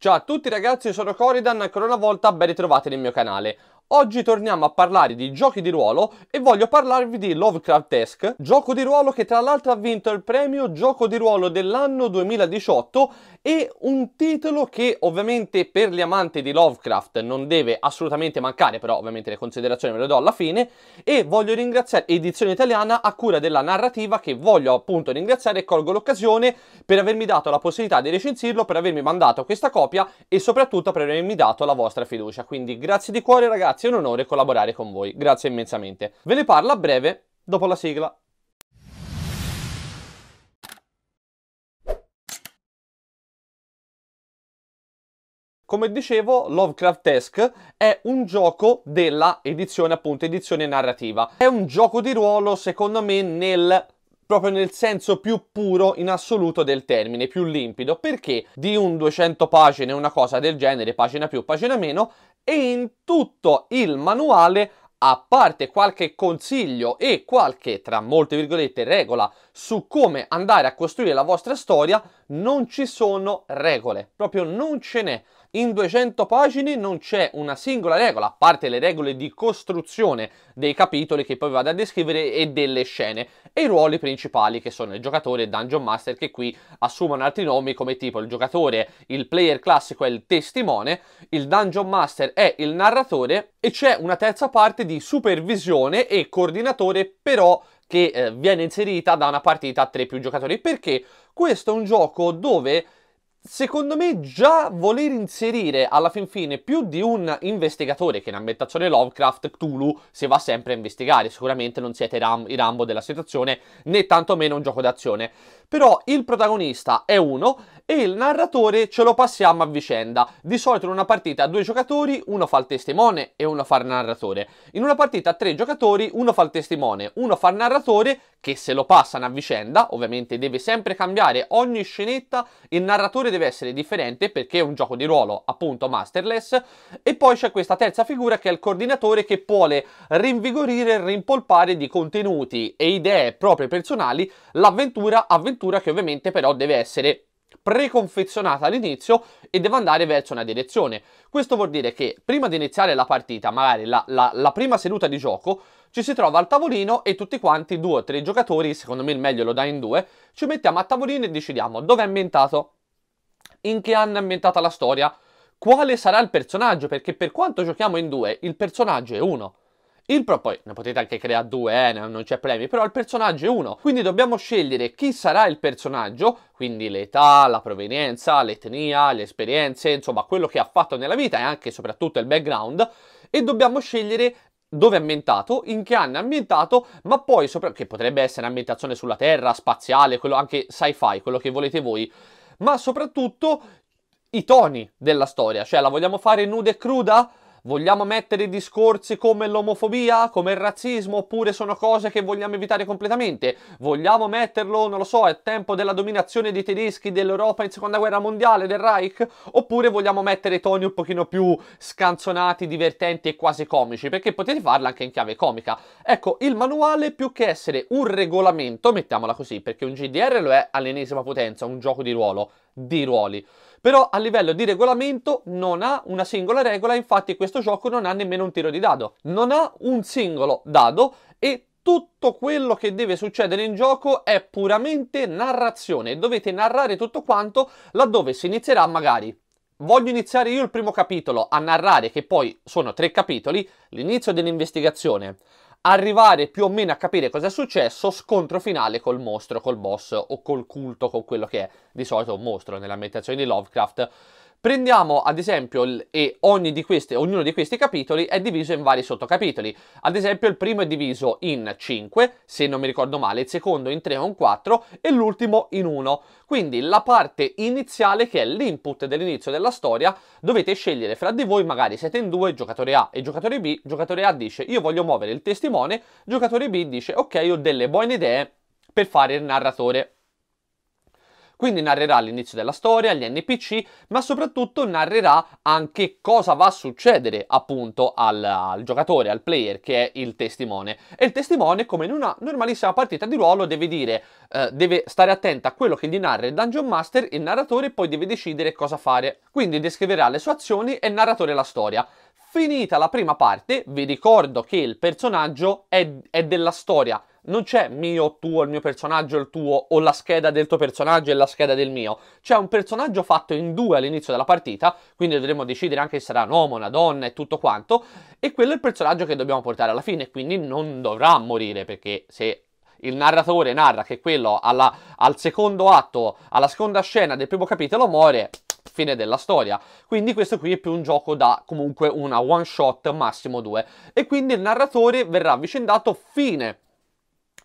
Ciao a tutti ragazzi, io sono Coridan, ancora una volta ben ritrovati nel mio canale. Oggi torniamo a parlare di giochi di ruolo e voglio parlarvi di Lovecraft Desk, gioco di ruolo che tra l'altro ha vinto il premio Gioco di ruolo dell'anno 2018 e un titolo che ovviamente per gli amanti di Lovecraft non deve assolutamente mancare, però ovviamente le considerazioni ve le do alla fine e voglio ringraziare Edizione Italiana a cura della narrativa che voglio appunto ringraziare e colgo l'occasione per avermi dato la possibilità di recensirlo, per avermi mandato questa copia e soprattutto per avermi dato la vostra fiducia. Quindi grazie di cuore ragazzi Grazie, è un onore collaborare con voi. Grazie immensamente. Ve ne parlo a breve dopo la sigla. Come dicevo, Lovecraft Lovecraftesque è un gioco della edizione, appunto, edizione narrativa. È un gioco di ruolo, secondo me, nel proprio nel senso più puro in assoluto del termine, più limpido, perché di un 200 pagine, una cosa del genere, pagina più, pagina meno, e in tutto il manuale a parte qualche consiglio e qualche, tra molte virgolette, regola su come andare a costruire la vostra storia, non ci sono regole, proprio non ce n'è in 200 pagine non c'è una singola regola, a parte le regole di costruzione dei capitoli che poi vado a descrivere e delle scene, e i ruoli principali che sono il giocatore e il Dungeon Master che qui assumono altri nomi come tipo il giocatore, il player classico è il testimone, il Dungeon Master è il narratore e c'è una terza parte di supervisione e coordinatore però che eh, viene inserita da una partita a tre più giocatori perché questo è un gioco dove Secondo me già voler inserire alla fin fine più di un investigatore che in ambientazione Lovecraft Cthulhu si va sempre a investigare, sicuramente non siete ram- i Rambo della situazione né tantomeno un gioco d'azione, però il protagonista è uno e il narratore ce lo passiamo a vicenda. Di solito in una partita a due giocatori, uno fa il testimone e uno fa il narratore. In una partita a tre giocatori, uno fa il testimone, uno fa il narratore che se lo passano a vicenda, ovviamente deve sempre cambiare ogni scenetta, il narratore deve essere differente perché è un gioco di ruolo, appunto masterless, e poi c'è questa terza figura che è il coordinatore che vuole rinvigorire e rimpolpare di contenuti e idee proprie personali l'avventura, avventura che ovviamente però deve essere preconfezionata all'inizio e deve andare verso una direzione. Questo vuol dire che prima di iniziare la partita, magari la, la, la prima seduta di gioco, ci si trova al tavolino e tutti quanti, due o tre giocatori, secondo me il meglio lo dà in due, ci mettiamo a tavolino e decidiamo dove è ambientato, in che anno è ambientata la storia, quale sarà il personaggio, perché per quanto giochiamo in due, il personaggio è uno. Il pro poi ne potete anche creare due, eh, non c'è premi, però il personaggio è uno, quindi dobbiamo scegliere chi sarà il personaggio, quindi l'età, la provenienza, l'etnia, le esperienze, insomma quello che ha fatto nella vita e anche e soprattutto il background, e dobbiamo scegliere dove è ambientato, in che anno è ambientato, ma poi sopra- che potrebbe essere ambientazione sulla Terra, spaziale, quello anche sci-fi, quello che volete voi, ma soprattutto i toni della storia, cioè la vogliamo fare nuda e cruda? Vogliamo mettere discorsi come l'omofobia, come il razzismo, oppure sono cose che vogliamo evitare completamente? Vogliamo metterlo, non lo so, è tempo della dominazione dei tedeschi dell'Europa in seconda guerra mondiale, del Reich? Oppure vogliamo mettere toni un pochino più scanzonati, divertenti e quasi comici? Perché potete farla anche in chiave comica. Ecco, il manuale più che essere un regolamento, mettiamola così, perché un GDR lo è all'ennesima potenza, un gioco di ruolo, di ruoli. Però a livello di regolamento non ha una singola regola, infatti questo gioco non ha nemmeno un tiro di dado. Non ha un singolo dado e tutto quello che deve succedere in gioco è puramente narrazione. Dovete narrare tutto quanto laddove si inizierà magari voglio iniziare io il primo capitolo a narrare, che poi sono tre capitoli, l'inizio dell'investigazione, arrivare più o meno a capire cosa è successo, scontro finale col mostro, col boss o col culto, con quello che è di solito un mostro nella meditazione di Lovecraft Prendiamo ad esempio, e di queste, ognuno di questi capitoli è diviso in vari sottocapitoli. Ad esempio il primo è diviso in 5, se non mi ricordo male, il secondo in 3 o in 4 e l'ultimo in 1. Quindi la parte iniziale che è l'input dell'inizio della storia dovete scegliere fra di voi, magari siete in due, giocatore A e giocatore B, giocatore A dice io voglio muovere il testimone, giocatore B dice ok ho delle buone idee per fare il narratore. Quindi narrerà l'inizio della storia, gli NPC, ma soprattutto narrerà anche cosa va a succedere appunto al, al giocatore, al player che è il testimone. E il testimone, come in una normalissima partita di ruolo, deve dire, eh, deve stare attento a quello che gli narra il Dungeon Master, il narratore poi deve decidere cosa fare. Quindi descriverà le sue azioni e il narratore la storia. Finita la prima parte, vi ricordo che il personaggio è, è della storia non c'è mio, tuo, il mio personaggio, il tuo, o la scheda del tuo personaggio e la scheda del mio. C'è un personaggio fatto in due all'inizio della partita, quindi dovremo decidere anche se sarà un uomo, una donna e tutto quanto, e quello è il personaggio che dobbiamo portare alla fine, quindi non dovrà morire, perché se il narratore narra che quello alla, al secondo atto, alla seconda scena del primo capitolo muore, fine della storia. Quindi questo qui è più un gioco da comunque una one shot, massimo due. E quindi il narratore verrà avvicendato fine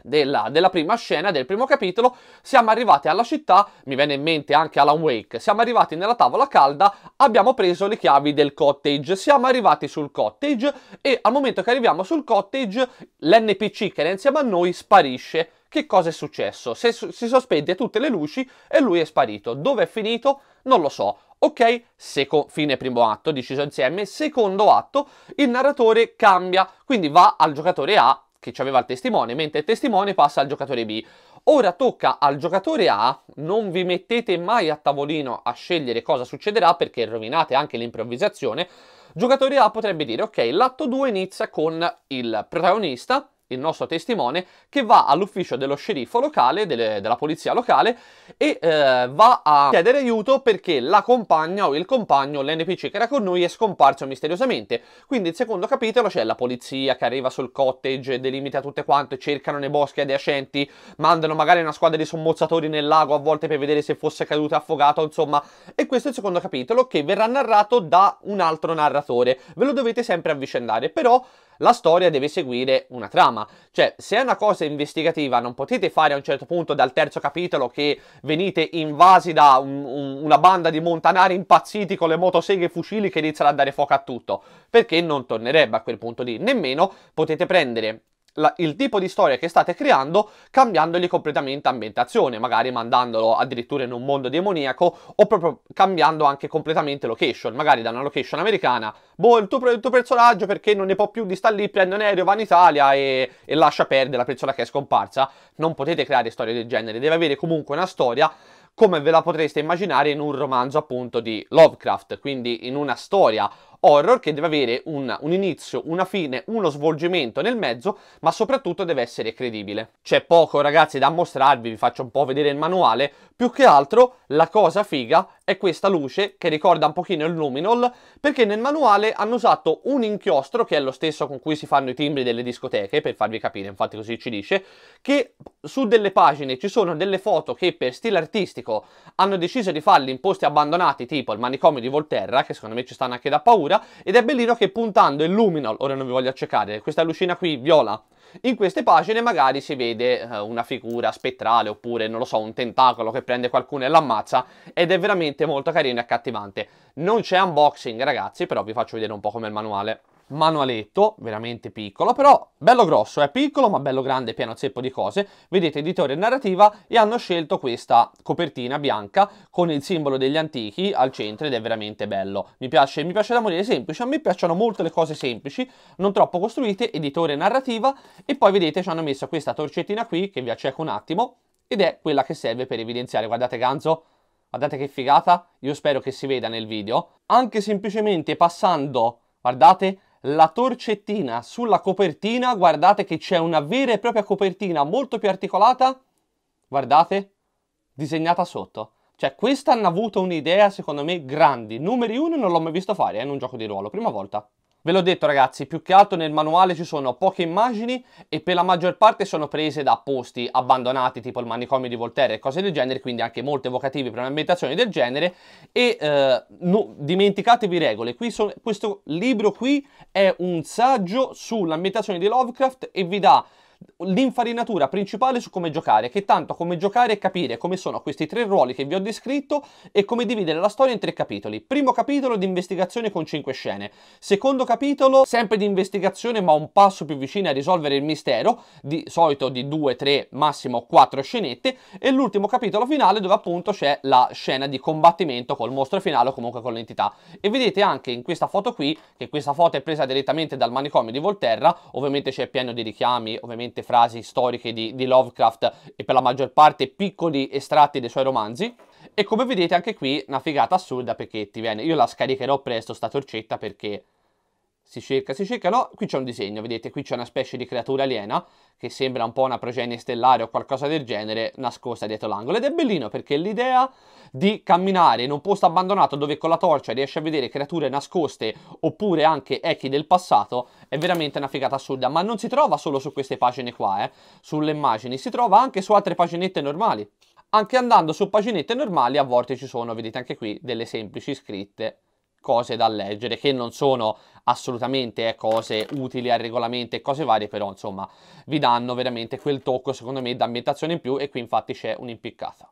della, della prima scena, del primo capitolo, siamo arrivati alla città, mi viene in mente anche Alan Wake, siamo arrivati nella tavola calda, abbiamo preso le chiavi del cottage, siamo arrivati sul cottage e al momento che arriviamo sul cottage l'NPC che era insieme a noi sparisce. Che cosa è successo? Si, si sospende tutte le luci e lui è sparito. Dove è finito? Non lo so. Ok, seco, fine primo atto, deciso insieme. Secondo atto, il narratore cambia, quindi va al giocatore A che ci aveva il testimone, mentre il testimone passa al giocatore B. Ora tocca al giocatore A, non vi mettete mai a tavolino a scegliere cosa succederà perché rovinate anche l'improvvisazione. Giocatore A potrebbe dire ok, l'atto 2 inizia con il protagonista il nostro testimone, che va all'ufficio dello sceriffo locale, delle, della polizia locale, e eh, va a chiedere aiuto perché la compagna o il compagno, l'NPC che era con noi, è scomparso misteriosamente. Quindi il secondo capitolo c'è la polizia che arriva sul cottage, delimita tutte quante, cercano nei boschi adiacenti, mandano magari una squadra di sommozzatori nel lago a volte per vedere se fosse caduta affogato, insomma. E questo è il secondo capitolo che verrà narrato da un altro narratore. Ve lo dovete sempre avvicendare, però la storia deve seguire una trama. Cioè, se è una cosa investigativa, non potete fare a un certo punto dal terzo capitolo che venite invasi da un, un, una banda di montanari impazziti con le motoseghe e fucili che iniziano a dare fuoco a tutto, perché non tornerebbe a quel punto lì. Nemmeno potete prendere la, il tipo di storia che state creando cambiandogli completamente ambientazione, magari mandandolo addirittura in un mondo demoniaco o proprio cambiando anche completamente location, magari da una location americana, boh, il tuo, il tuo personaggio perché non ne può più di star lì, prende un aereo, va in Italia e, e lascia perdere la persona che è scomparsa. Non potete creare storie del genere, deve avere comunque una storia come ve la potreste immaginare in un romanzo appunto di Lovecraft, quindi in una storia horror che deve avere una, un inizio, una fine, uno svolgimento nel mezzo, ma soprattutto deve essere credibile. C'è poco ragazzi da mostrarvi, vi faccio un po' vedere il manuale, più che altro la cosa figa è questa luce che ricorda un pochino il Luminol perché nel manuale hanno usato un inchiostro che è lo stesso con cui si fanno i timbri delle discoteche per farvi capire infatti così ci dice che su delle pagine ci sono delle foto che per stile artistico hanno deciso di farli in posti abbandonati tipo il manicomio di Volterra che secondo me ci stanno anche da paura ed è bellino che puntando il Luminol ora non vi voglio accecare questa lucina qui viola in queste pagine magari si vede eh, una figura spettrale oppure, non lo so, un tentacolo che prende qualcuno e l'ammazza ed è veramente molto carino e accattivante. Non c'è unboxing ragazzi, però vi faccio vedere un po' come il manuale manualetto, veramente piccolo, però bello grosso, è eh, piccolo ma bello grande, pieno zeppo di cose. Vedete editore e narrativa e hanno scelto questa copertina bianca con il simbolo degli antichi al centro ed è veramente bello. Mi piace, mi piace da morire semplice, a me piacciono molto le cose semplici, non troppo costruite, editore e narrativa e poi vedete ci hanno messo questa torcettina qui che vi acceco un attimo ed è quella che serve per evidenziare, guardate Ganzo, guardate che figata, io spero che si veda nel video, anche semplicemente passando, guardate, la torcettina sulla copertina, guardate che c'è una vera e propria copertina molto più articolata, guardate, disegnata sotto. Cioè, questa hanno avuto un'idea, secondo me, grandi. Numeri 1 non l'ho mai visto fare eh, in un gioco di ruolo, prima volta. Ve l'ho detto ragazzi, più che altro nel manuale ci sono poche immagini e per la maggior parte sono prese da posti abbandonati tipo il manicomio di Voltaire e cose del genere, quindi anche molto evocativi per un'ambientazione del genere e eh, no, dimenticatevi regole, so, questo libro qui è un saggio sull'ambientazione di Lovecraft e vi dà l'infarinatura principale su come giocare, che tanto come giocare e capire come sono questi tre ruoli che vi ho descritto e come dividere la storia in tre capitoli. Primo capitolo di investigazione con cinque scene, secondo capitolo sempre di investigazione ma un passo più vicino a risolvere il mistero, di solito di due, tre, massimo quattro scenette, e l'ultimo capitolo finale dove appunto c'è la scena di combattimento col mostro finale o comunque con l'entità. E vedete anche in questa foto qui, che questa foto è presa direttamente dal manicomio di Volterra, ovviamente c'è pieno di richiami, ovviamente ovviamente frasi storiche di, di Lovecraft e per la maggior parte piccoli estratti dei suoi romanzi. E come vedete anche qui una figata assurda perché ti viene, io la scaricherò presto sta torcetta perché si cerca, si cerca, no, qui c'è un disegno, vedete, qui c'è una specie di creatura aliena che sembra un po' una progenie stellare o qualcosa del genere nascosta dietro l'angolo ed è bellino perché l'idea di camminare in un posto abbandonato dove con la torcia riesci a vedere creature nascoste oppure anche echi del passato è veramente una figata assurda, ma non si trova solo su queste pagine qua, eh, sulle immagini, si trova anche su altre paginette normali. Anche andando su paginette normali a volte ci sono, vedete anche qui, delle semplici scritte cose da leggere che non sono assolutamente eh, cose utili al regolamento e cose varie però insomma vi danno veramente quel tocco secondo me da ambientazione in più e qui infatti c'è un'impiccata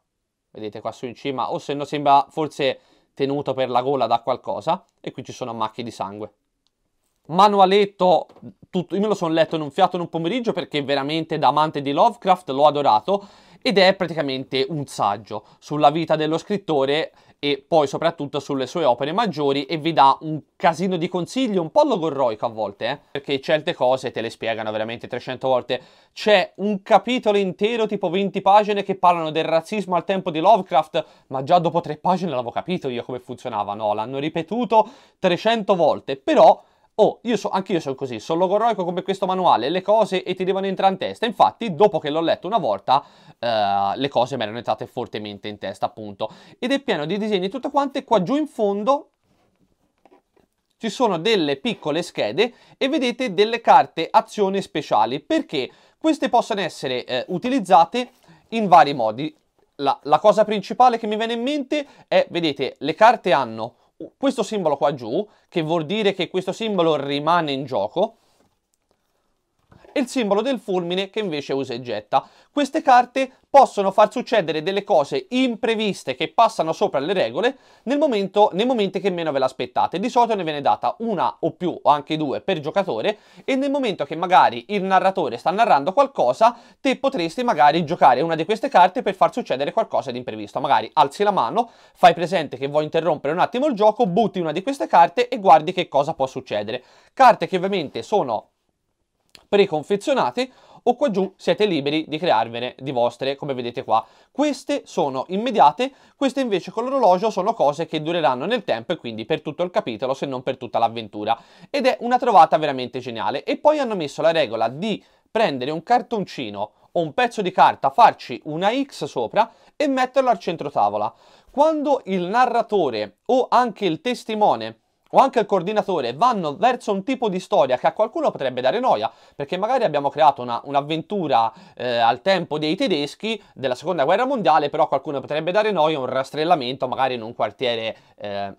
vedete qua su in cima o se no sembra forse tenuto per la gola da qualcosa e qui ci sono macchie di sangue manualetto tutto, io me lo sono letto in un fiato in un pomeriggio perché veramente da amante di Lovecraft l'ho adorato ed è praticamente un saggio sulla vita dello scrittore e poi soprattutto sulle sue opere maggiori e vi dà un casino di consigli un po' logorroico a volte, eh? perché certe cose te le spiegano veramente 300 volte. C'è un capitolo intero, tipo 20 pagine, che parlano del razzismo al tempo di Lovecraft, ma già dopo tre pagine l'avevo capito io come funzionava, no? L'hanno ripetuto 300 volte, però Oh, io so, anch'io sono così, sono logoroico come questo manuale, le cose e ti devono entrare in testa. Infatti, dopo che l'ho letto una volta, eh, le cose mi erano entrate fortemente in testa, appunto. Ed è pieno di disegni tutte quante, qua giù in fondo ci sono delle piccole schede e vedete delle carte azione speciali, perché queste possono essere eh, utilizzate in vari modi. La, la cosa principale che mi viene in mente è, vedete, le carte hanno questo simbolo qua giù, che vuol dire che questo simbolo rimane in gioco, e il simbolo del fulmine che invece usa e getta. Queste carte possono far succedere delle cose impreviste che passano sopra le regole nel momento, nei momenti che meno ve l'aspettate. Di solito ne viene data una o più o anche due per giocatore e nel momento che magari il narratore sta narrando qualcosa te potresti magari giocare una di queste carte per far succedere qualcosa di imprevisto. Magari alzi la mano, fai presente che vuoi interrompere un attimo il gioco, butti una di queste carte e guardi che cosa può succedere. Carte che ovviamente sono preconfezionate o qua giù siete liberi di crearvene di vostre come vedete qua. Queste sono immediate, queste invece con l'orologio sono cose che dureranno nel tempo e quindi per tutto il capitolo se non per tutta l'avventura ed è una trovata veramente geniale e poi hanno messo la regola di prendere un cartoncino o un pezzo di carta, farci una X sopra e metterlo al centro tavola. Quando il narratore o anche il testimone o anche il coordinatore vanno verso un tipo di storia che a qualcuno potrebbe dare noia, perché magari abbiamo creato una, un'avventura eh, al tempo dei tedeschi della seconda guerra mondiale, però qualcuno potrebbe dare noia un rastrellamento magari in un quartiere... Eh,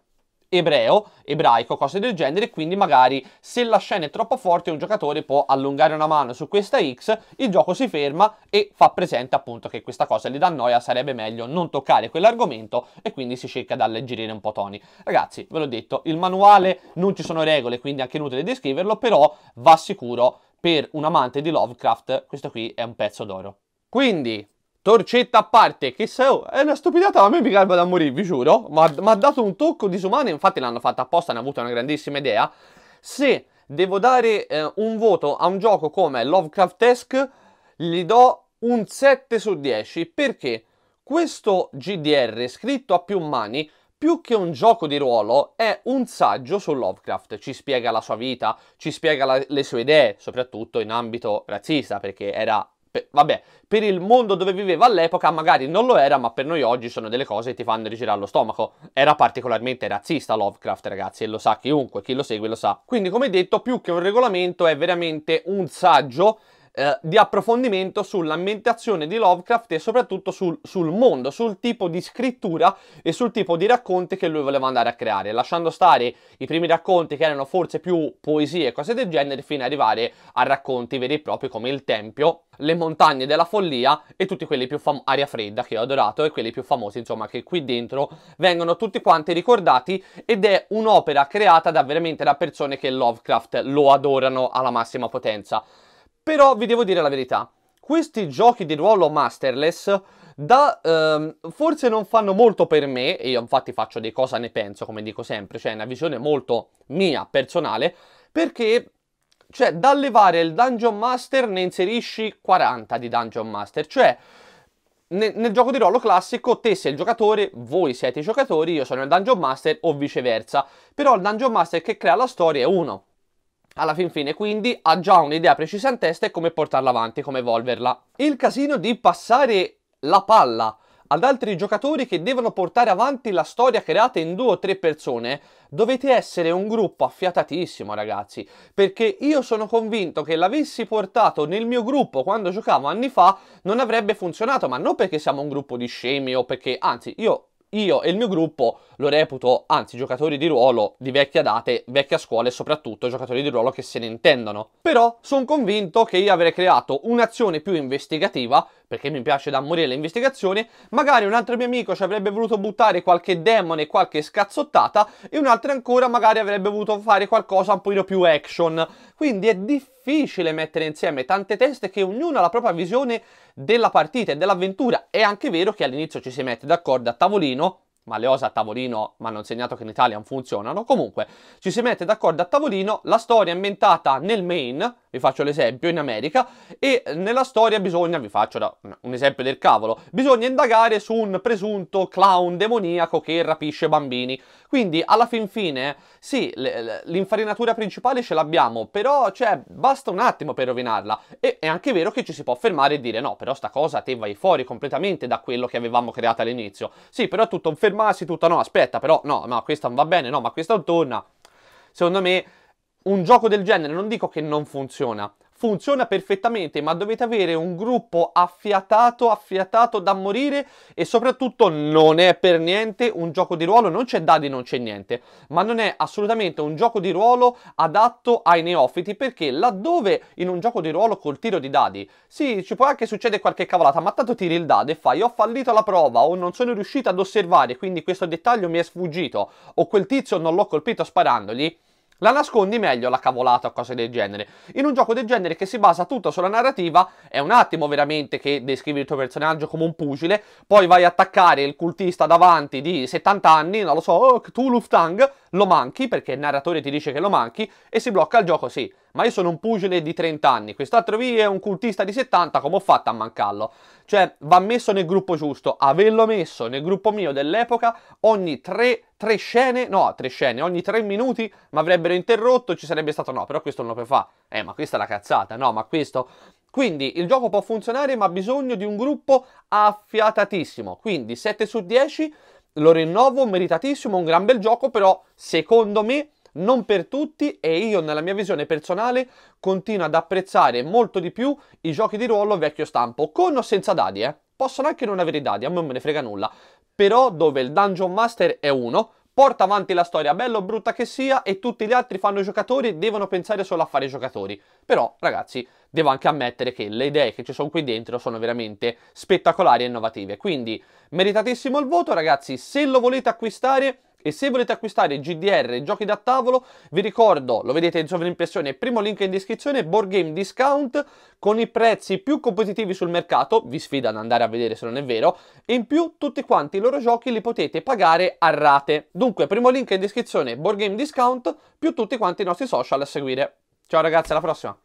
ebreo, ebraico, cose del genere, quindi magari se la scena è troppo forte un giocatore può allungare una mano su questa X, il gioco si ferma e fa presente appunto che questa cosa gli dà noia, sarebbe meglio non toccare quell'argomento e quindi si cerca di alleggerire un po' toni. Ragazzi, ve l'ho detto, il manuale non ci sono regole, quindi è anche inutile descriverlo, però va sicuro per un amante di Lovecraft questo qui è un pezzo d'oro. Quindi, Torcetta a parte, che se oh, è una stupidata, a me mi calma da morire, vi giuro. Ma ha dato un tocco disumano, infatti l'hanno fatta apposta, hanno avuto una grandissima idea. Se devo dare eh, un voto a un gioco come Lovecraft Esque, gli do un 7 su 10 perché questo GDR scritto a più mani più che un gioco di ruolo è un saggio su Lovecraft, ci spiega la sua vita, ci spiega la, le sue idee, soprattutto in ambito razzista, perché era per, vabbè, per il mondo dove viveva all'epoca magari non lo era, ma per noi oggi sono delle cose che ti fanno rigirare lo stomaco. Era particolarmente razzista Lovecraft, ragazzi, e lo sa chiunque, chi lo segue lo sa. Quindi, come detto, più che un regolamento è veramente un saggio eh, di approfondimento sull'ambientazione di Lovecraft e soprattutto sul, sul, mondo, sul tipo di scrittura e sul tipo di racconti che lui voleva andare a creare, lasciando stare i primi racconti che erano forse più poesie e cose del genere, fino ad arrivare a racconti veri e propri come Il Tempio, Le montagne della follia e tutti quelli più famosi, Aria Fredda che ho adorato e quelli più famosi insomma che qui dentro vengono tutti quanti ricordati ed è un'opera creata da veramente da persone che Lovecraft lo adorano alla massima potenza. Però vi devo dire la verità, questi giochi di ruolo masterless da, ehm, forse non fanno molto per me, e io infatti faccio di cosa ne penso, come dico sempre, cioè è una visione molto mia, personale, perché cioè, da levare il Dungeon Master ne inserisci 40 di Dungeon Master, cioè nel, nel gioco di ruolo classico te sei il giocatore, voi siete i giocatori, io sono il Dungeon Master o viceversa, però il Dungeon Master che crea la storia è uno, alla fin fine, quindi ha già un'idea precisa in testa e come portarla avanti, come evolverla. Il casino di passare la palla ad altri giocatori che devono portare avanti la storia creata in due o tre persone, dovete essere un gruppo affiatatissimo, ragazzi. Perché io sono convinto che l'avessi portato nel mio gruppo quando giocavo anni fa non avrebbe funzionato, ma non perché siamo un gruppo di scemi o perché, anzi, io io e il mio gruppo lo reputo, anzi, giocatori di ruolo di vecchia date, vecchia scuola e soprattutto giocatori di ruolo che se ne intendono. Però sono convinto che io avrei creato un'azione più investigativa perché mi piace da morire investigazioni, magari un altro mio amico ci avrebbe voluto buttare qualche demone, qualche scazzottata e un altro ancora magari avrebbe voluto fare qualcosa un pochino più action. Quindi è difficile mettere insieme tante teste che ognuno ha la propria visione della partita e dell'avventura. È anche vero che all'inizio ci si mette d'accordo a tavolino, ma le osa a tavolino mi hanno insegnato che in Italia non funzionano. Comunque ci si mette d'accordo a tavolino, la storia è ambientata nel Maine, vi faccio l'esempio, in America, e nella storia bisogna, vi faccio un esempio del cavolo, bisogna indagare su un presunto clown demoniaco che rapisce bambini. Quindi alla fin fine, sì, l'infarinatura principale ce l'abbiamo, però cioè, basta un attimo per rovinarla. E è anche vero che ci si può fermare e dire no, però sta cosa te vai fuori completamente da quello che avevamo creato all'inizio. Sì, però è tutto un fenomeno fermarsi tutta, no, aspetta, però no, ma questa non va bene, no, ma questa non torna. Secondo me un gioco del genere non dico che non funziona, funziona perfettamente, ma dovete avere un gruppo affiatato, affiatato da morire e soprattutto non è per niente un gioco di ruolo, non c'è dadi, non c'è niente, ma non è assolutamente un gioco di ruolo adatto ai neofiti perché laddove in un gioco di ruolo col tiro di dadi, sì, ci può anche succedere qualche cavolata, ma tanto tiri il dado e fai ho fallito la prova o non sono riuscito ad osservare, quindi questo dettaglio mi è sfuggito o quel tizio non l'ho colpito sparandogli la nascondi meglio la cavolata o cose del genere. In un gioco del genere che si basa tutto sulla narrativa, è un attimo veramente che descrivi il tuo personaggio come un pugile, poi vai a attaccare il cultista davanti di 70 anni, non lo so, oh, tu Luftang, lo manchi perché il narratore ti dice che lo manchi e si blocca il gioco, sì, ma io sono un pugile di 30 anni, quest'altro lì è un cultista di 70, come ho fatto a mancarlo? Cioè, va messo nel gruppo giusto, averlo messo nel gruppo mio dell'epoca ogni 3 tre scene, no, tre scene, ogni tre minuti mi avrebbero interrotto, ci sarebbe stato no, però questo non lo puoi fare, Eh, ma questa è la cazzata, no, ma questo... Quindi il gioco può funzionare, ma ha bisogno di un gruppo affiatatissimo. Quindi 7 su 10 lo rinnovo, meritatissimo, un gran bel gioco, però secondo me non per tutti e io nella mia visione personale continuo ad apprezzare molto di più i giochi di ruolo vecchio stampo, con o senza dadi, eh. Possono anche non avere i dadi, a me non me ne frega nulla però dove il Dungeon Master è uno, porta avanti la storia, bello o brutta che sia, e tutti gli altri fanno i giocatori e devono pensare solo a fare i giocatori. Però, ragazzi, devo anche ammettere che le idee che ci sono qui dentro sono veramente spettacolari e innovative. Quindi, meritatissimo il voto, ragazzi, se lo volete acquistare e se volete acquistare GDR giochi da tavolo, vi ricordo, lo vedete in sovrimpressione, primo link in descrizione, Board Game Discount, con i prezzi più competitivi sul mercato, vi sfido ad andare a vedere se non è vero, e in più tutti quanti i loro giochi li potete pagare a rate. Dunque, primo link in descrizione, Board Game Discount, più tutti quanti i nostri social a seguire. Ciao ragazzi, alla prossima!